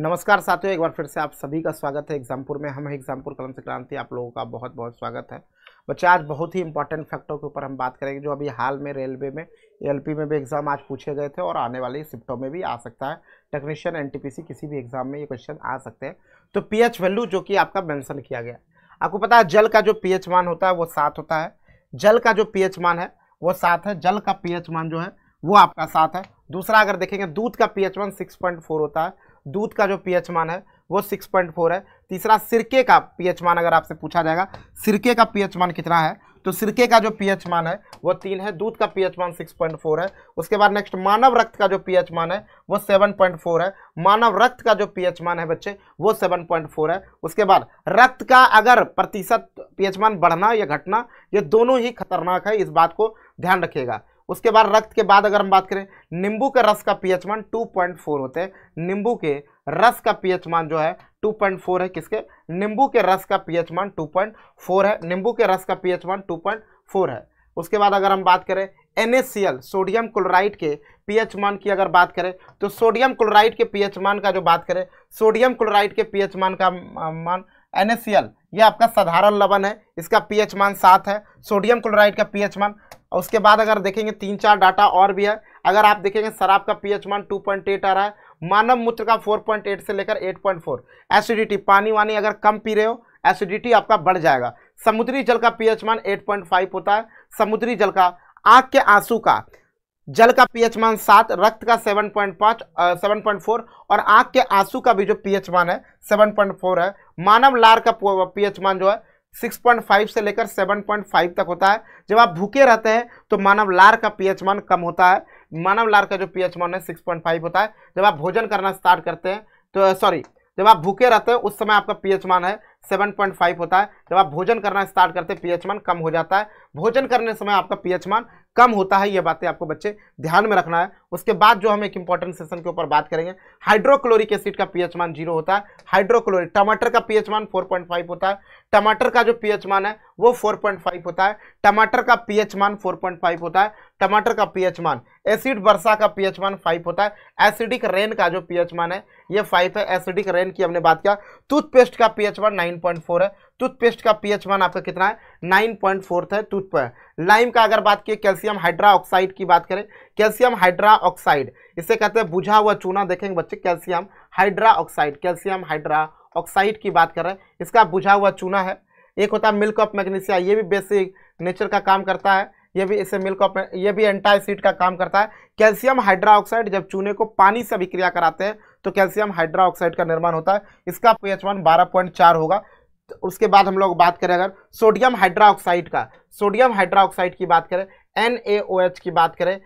नमस्कार साथियों एक बार फिर से आप सभी का स्वागत है एग्जामपुर में हम एग्जामपुर कलम से क्रांति आप लोगों का बहुत बहुत स्वागत है बच्चे आज बहुत ही इंपॉर्टेंट फैक्टर के ऊपर हम बात करेंगे जो अभी हाल में रेलवे में एलपी में भी एग्ज़ाम आज पूछे गए थे और आने वाले शिफ्टों में भी आ सकता है टेक्नीशियन एन किसी भी एग्ज़ाम में ये क्वेश्चन आ सकते हैं तो पी वैल्यू जो कि आपका मैंसन किया गया आपको पता है जल का जो पी मान होता है वो सात होता है जल का जो पी मान है वो सात है जल का पी मान जो है वो आपका सात है दूसरा अगर देखेंगे दूध का P H one six point four होता है दूध का जो पी मान है वो 6.4 है तीसरा सिरके का पी मान अगर आपसे पूछा जाएगा सिरके का पी मान कितना है तो सिरके का जो पी मान है वो तीन है दूध का पी मान 6.4 है उसके बाद नेक्स्ट मानव रक्त का जो पी मान है वो 7.4 है मानव रक्त का जो पी मान है बच्चे वो 7.4 है उसके बाद रक्त का अगर प्रतिशत पी मान बढ़ना या घटना ये दोनों ही खतरनाक है इस बात को ध्यान रखिएगा उसके बाद रक्त के बाद अगर हम बात करें नींबू के रस का पीएच मान 2.4 होते हैं नींबू के रस का पीएच मान जो है 2.4 है किसके नींबू के रस का पीएच मान 2.4 है नींबू के रस का पीएच मान 2.4 है उसके बाद अगर हम बात करें एनएससीएल सोडियम क्लोराइड के पीएच मान की अगर बात करें तो सोडियम क्लोराइड के पीएच मान का जो बात करें सोडियम क्लोराइड के पीएच मान का मान NaCl ये आपका साधारण लवण है इसका पीएच मान सात है सोडियम क्लोराइड का पीएच मान और उसके बाद अगर देखेंगे तीन चार डाटा और भी है अगर आप देखेंगे शराब का एच मान टू आ रहा है मानव मूत्र का 4.8 से लेकर 8.4 एसिडिटी पानी वानी अगर कम पी रहे हो एसिडिटी आपका बढ़ जाएगा समुद्री जल का पीएच मान 8.5 होता है समुद्री जल का आँख के आंसू का जल का पीएच मान सात रक्त का सेवन पॉइंट पाँच सेवन पॉइंट फोर और आँख के आंसू का भी जो पीएच मान है सेवन पॉइंट फोर है मानव लार का पीएच मान जो है 6.5 से लेकर 7.5 तक होता है जब आप भूखे रहते हैं तो मानव लार का पीएच मान कम होता है मानव लार का जो पीएच मान है 6.5 होता है जब आप भोजन करना स्टार्ट करते हैं तो सॉरी जब आप भूखे रहते हैं उस समय आपका पीएच मान है 7.5 होता है जब आप भोजन करना स्टार्ट करते हैं पीएच मान कम हो जाता है भोजन करने समय आपका पीएच मान कम होता है ये बातें आपको बच्चे ध्यान में रखना है उसके बाद जो हम एक इंपॉर्टेंट सेशन के ऊपर बात करेंगे हाइड्रोक्लोरिक एसिड का पीएच मान जीरो होता है हाइड्रोक्लोरिक टमाटर का पीएच मान 4.5 होता है टमाटर का जो पीएच मान है वो 4.5 होता है टमाटर का पीएच मान 4.5 होता है टमाटर का पीएच मान एसिड वर्षा का पीएच मान फाइव होता है एसिडिक रेन का जो पीएच मान है ये फाइव है एसिडिक रेन की हमने बात किया टूथपेस्ट का पीएच मान नाइन है टूथपेस्ट का पीएच वन आपका कितना है नाइन पॉइंट फोर्थ है टूथ पर लाइम का अगर बात किए कैल्शियम हाइड्राऑक्साइड की बात करें कैल्शियम हाइड्रा ऑक्साइड इसे कहते हैं बुझा हुआ चूना देखेंगे बच्चे कैल्शियम हाइड्राऑक्साइड कैल्शियम हाइड्राऑक्साइड की बात कर रहे हैं इसका बुझा हुआ चूना है एक होता है मिल्क ऑफ मैग्नीशिया ये भी बेसिक नेचर का काम करता है ये भी इसे मिल्क ऑफ ये भी एंटाइसिड का काम करता है कैल्शियम हाइड्राऑक्साइड जब चूने को पानी से अभिक्रिया कराते हैं तो कैल्शियम हाइड्राऑक्साइड का निर्माण होता है इसका पी एच वन बारह पॉइंट चार होगा तो उसके बाद हम लोग बात करें अगर सोडियम हाइड्राऑक्साइड का सोडियम हाइड्राऑक्साइड की बात करें एन ए ओ एच की बात करें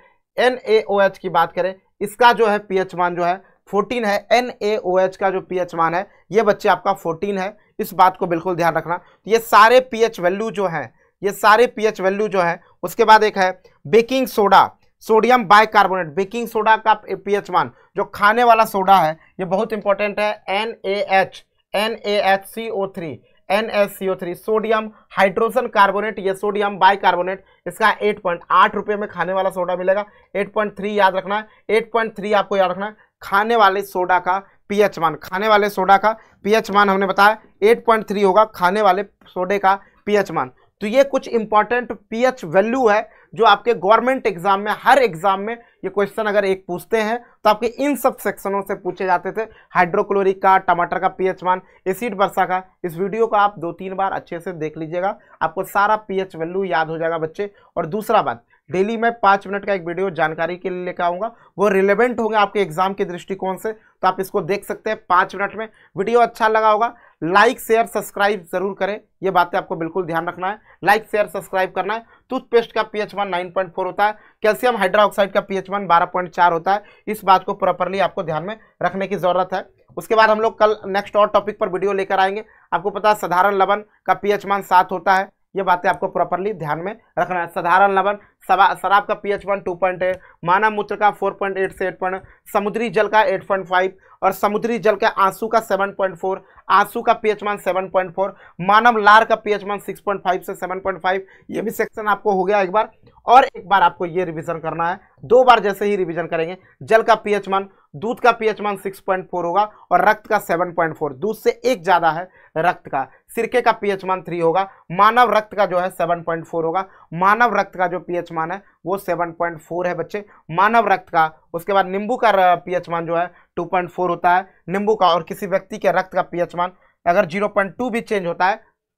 एन ए ओ एच की बात करें इसका जो है पी एच मान जो है 14 है एन ए ओ एच का जो पी एच मान है ये बच्चे आपका 14 है इस बात को बिल्कुल ध्यान रखना तो ये सारे पी एच वैल्यू जो है ये सारे पी एच वैल्यू जो है उसके बाद एक है baking soda sodium bicarbonate baking soda का पी एच मान जो खाने वाला सोडा है ये बहुत इंपॉर्टेंट है N A H N A H C O three N S C O three sodium hydrogen carbonate ये सोडियम बाई कार्बोनेट इसका एट पॉइंट आठ रुपये में खाने वाला सोडा मिलेगा एट पॉइंट थ्री याद रखना है एट पॉइंट थ्री आपको याद रखना है खाने वाले सोडा का पीएच मान खाने वाले सोडा का पीएच मान हमने बताया एट पॉइंट थ्री होगा खाने वाले सोडे का पीएच मान तो ये कुछ इंपॉर्टेंट पीएच वैल्यू है जो आपके गवर्नमेंट एग्जाम में हर एग्जाम में ये क्वेश्चन अगर एक पूछते हैं तो आपके इन सब सेक्शनों से पूछे जाते थे हाइड्रोक्लोरिक का टमाटर का पीएच मान एसिड वर्षा का इस वीडियो को आप दो तीन बार अच्छे से देख लीजिएगा आपको सारा पीएच वैल्यू याद हो जाएगा बच्चे और दूसरा बात डेली मैं पाँच मिनट का एक वीडियो जानकारी के लिए लेकर आऊँगा वो रिलेवेंट होंगे आपके एग्जाम के दृष्टिकोण से तो आप इसको देख सकते हैं पाँच मिनट में वीडियो अच्छा लगा होगा लाइक शेयर सब्सक्राइब जरूर करें ये बातें आपको बिल्कुल ध्यान रखना है लाइक शेयर सब्सक्राइब करना है टूथपेस्ट का H one nine point four होता है कैल्शियम हाइड्रोक्साइड का एच वन बारह पॉइंट चार होता है इस बात को प्रॉपरली आपको ध्यान में रखने की ज़रूरत है उसके बाद हम लोग कल नेक्स्ट और टॉपिक पर वीडियो लेकर आएंगे आपको पता है साधारण लवन का पीएच मान सात होता है ये बातें आपको प्रॉपरली ध्यान में रखना है साधारण लवन शराब का पीएच वन टू पॉइंट है मानव मूत्र का फोर पॉइंट एट से एट पॉइंट समुद्री जल का एट पॉइंट फाइव और समुद्री जल के आंसू का सेवन पॉइंट फोर आंसू का pH one seven point four मानव लार का pH one six point five से सेवन पॉइंट फाइव ये भी सेक्शन आपको हो गया एक बार और एक बार आपको ये रिविजन करना है दो बार जैसे ही रिविजन करेंगे जल का पीएच वन दूध का पीएच मान 6.4 होगा और रक्त का 7.4 दूध से एक ज़्यादा है रक्त का सिरके का पीएच मान थ्री होगा मानव रक्त का जो है 7.4 होगा मानव रक्त का जो पीएच मान है वो 7.4 है बच्चे मानव रक्त का उसके बाद नींबू का पीएच मान जो है 2.4 होता है नींबू का और किसी व्यक्ति के रक्त का पीएच मान अगर टू भी चेंज होता है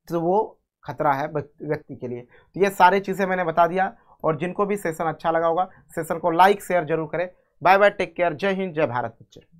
तो वो खतरा है व्यक्ति के लिए तो ये सारी चीज़ें मैंने बता दिया और जिनको भी सेशन अच्छा लगा होगा सेशन को लाइक शेयर जरूर करें बाय बाय टेक केयर जय हिंद जय भारत पिक्चर